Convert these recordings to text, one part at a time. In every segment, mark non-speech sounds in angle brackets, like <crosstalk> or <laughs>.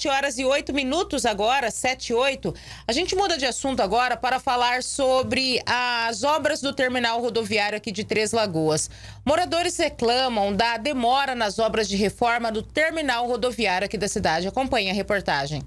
7 horas e 8 minutos agora, 7 e 8. A gente muda de assunto agora para falar sobre as obras do terminal rodoviário aqui de Três Lagoas. Moradores reclamam da demora nas obras de reforma do terminal rodoviário aqui da cidade. Acompanhe a reportagem.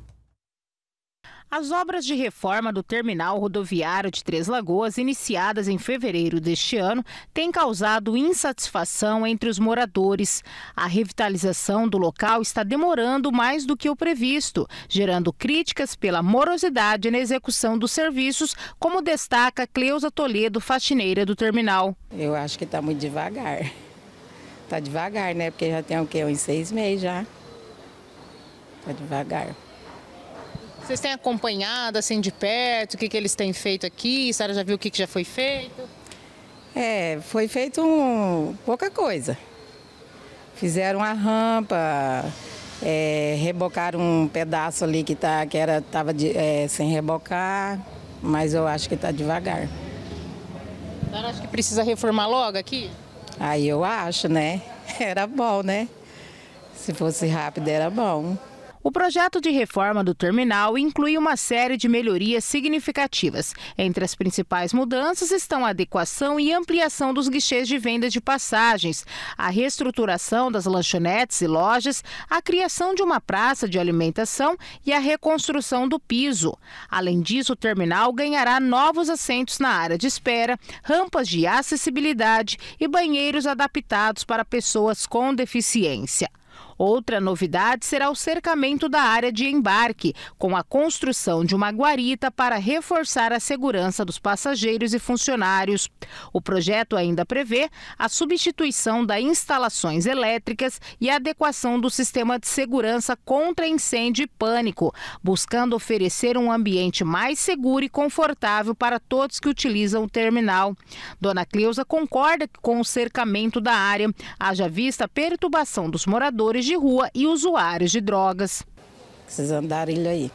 As obras de reforma do terminal rodoviário de Três Lagoas, iniciadas em fevereiro deste ano, têm causado insatisfação entre os moradores. A revitalização do local está demorando mais do que o previsto, gerando críticas pela morosidade na execução dos serviços, como destaca Cleusa Toledo, faxineira do terminal. Eu acho que está muito devagar. Está devagar, né? Porque já tem o quê? Uns seis meses já. Está devagar. Vocês têm acompanhado assim de perto o que, que eles têm feito aqui? A senhora já viu o que, que já foi feito? É, foi feito um, pouca coisa. Fizeram a rampa, é, rebocaram um pedaço ali que, tá, que era, tava de, é, sem rebocar, mas eu acho que está devagar. A senhora acha que precisa reformar logo aqui? Aí eu acho, né? <laughs> Era bom, né? Se fosse rápido, era bom. O projeto de reforma do terminal inclui uma série de melhorias significativas. Entre as principais mudanças estão a adequação e ampliação dos guichês de venda de passagens, a reestruturação das lanchonetes e lojas, a criação de uma praça de alimentação e a reconstrução do piso. Além disso, o terminal ganhará novos assentos na área de espera, rampas de acessibilidade e banheiros adaptados para pessoas com deficiência. Outra novidade será o cercamento da área de embarque, com a construção de uma guarita para reforçar a segurança dos passageiros e funcionários. O projeto ainda prevê a substituição das instalações elétricas e a adequação do sistema de segurança contra incêndio e pânico, buscando oferecer um ambiente mais seguro e confortável para todos que utilizam o terminal. Dona Cleusa concorda com o cercamento da área, haja vista a perturbação dos moradores moradores de rua e usuários de drogas. Esses andarilhos aí.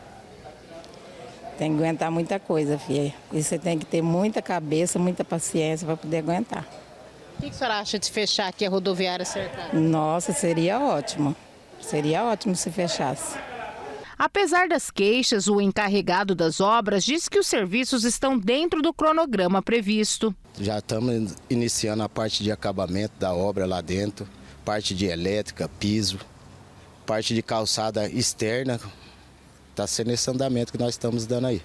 Tem que aguentar muita coisa, filha. E você tem que ter muita cabeça, muita paciência para poder aguentar. O que, a senhora acha de fechar aqui a rodoviária cercada? Nossa, seria ótimo. Seria ótimo se fechasse. Apesar das queixas, o encarregado das obras diz que os serviços estão dentro do cronograma previsto. Já estamos iniciando a parte de acabamento da obra lá dentro parte de elétrica, piso, parte de calçada externa. Está sendo esse andamento que nós estamos dando aí.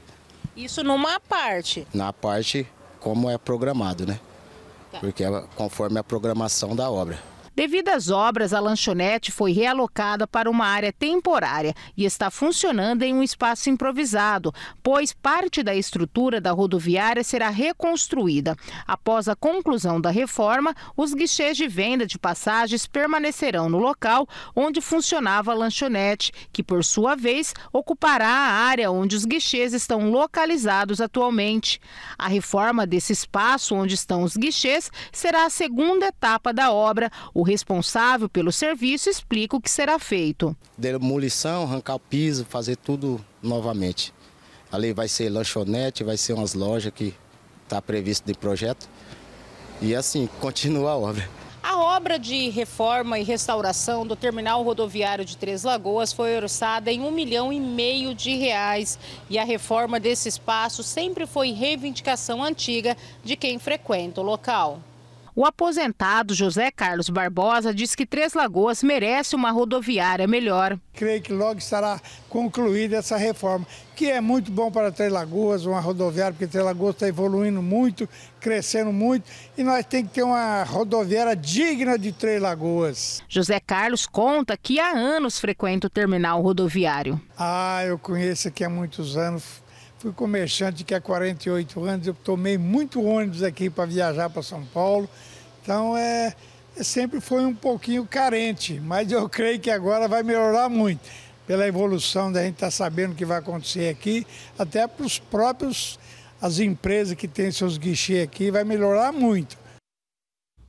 Isso numa parte? Na parte como é programado, né? Tá. Porque é conforme a programação da obra. Devido às obras, a lanchonete foi realocada para uma área temporária e está funcionando em um espaço improvisado, pois parte da estrutura da rodoviária será reconstruída. Após a conclusão da reforma, os guichês de venda de passagens permanecerão no local onde funcionava a lanchonete, que por sua vez ocupará a área onde os guichês estão localizados atualmente. A reforma desse espaço onde estão os guichês será a segunda etapa da obra. O o responsável pelo serviço explica o que será feito. Demolição, arrancar o piso, fazer tudo novamente. Ali vai ser lanchonete, vai ser umas lojas que está previsto de projeto. E assim, <laughs> continua a obra. A obra de reforma e restauração do terminal rodoviário de Três Lagoas foi orçada em um milhão e meio de reais. E a reforma desse espaço sempre foi reivindicação antiga de quem frequenta o local. O aposentado José Carlos Barbosa diz que Três Lagoas merece uma rodoviária melhor. Creio que logo estará concluída essa reforma, que é muito bom para Três Lagoas, uma rodoviária, porque Três Lagoas está evoluindo muito, crescendo muito, e nós temos que ter uma rodoviária digna de Três Lagoas. José Carlos conta que há anos frequenta o terminal rodoviário. Ah, eu conheço aqui há muitos anos, fui comerciante que há 48 anos, eu tomei muito ônibus aqui para viajar para São Paulo. Então é, é, sempre foi um pouquinho carente, mas eu creio que agora vai melhorar muito. Pela evolução da gente estar tá sabendo o que vai acontecer aqui, até para os próprios, as empresas que têm seus guichês aqui, vai melhorar muito.